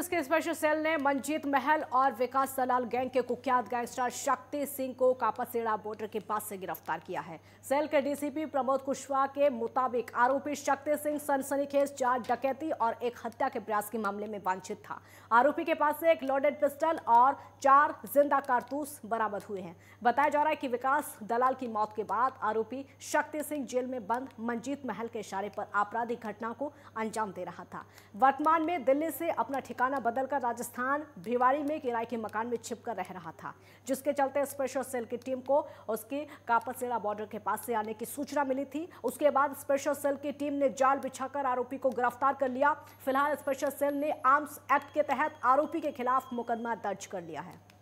police के special cell ने मंजीत महल और विकास सलाल गैंग के कुख्यात गैंगस्टर शक्ति सिंह को कापासेड़ा बॉर्डर के पास से गिरफ्तार किया है सेल के डीसीपी प्रमोद कुशवाहा के मुताबिक आरोपी शक्ति सिंह सनसनीखेज चार डकैती और एक हत्या के प्रयास के मामले में वांछित था आरोपी के पास से एक लोडेड पिस्टल और चार जिंदा कारतूस बरामद हुए हैं बताया जा रहा है कि विकास दलाल की मौत के बाद आरोपी शक्ति सिंह जेल में बंद मंजीत महल के इशारे पर आपराधिक घटना को अंजाम दे रहा था वर्तमान में दिल्ली से अपना ठिकाना ठिकाना बदलकर राजस्थान भिवाड़ी में किराए के मकान में छिपकर रह रहा था जिसके चलते स्पेशल सेल की टीम को उसकी कापसेड़ा बॉर्डर के पास से आने की सूचना मिली थी उसके बाद स्पेशल सेल की टीम ने जाल बिछाकर आरोपी को गिरफ्तार कर लिया फिलहाल स्पेशल सेल ने आर्म्स एक्ट के तहत आरोपी के खिलाफ मुकदमा दर्ज कर लिया है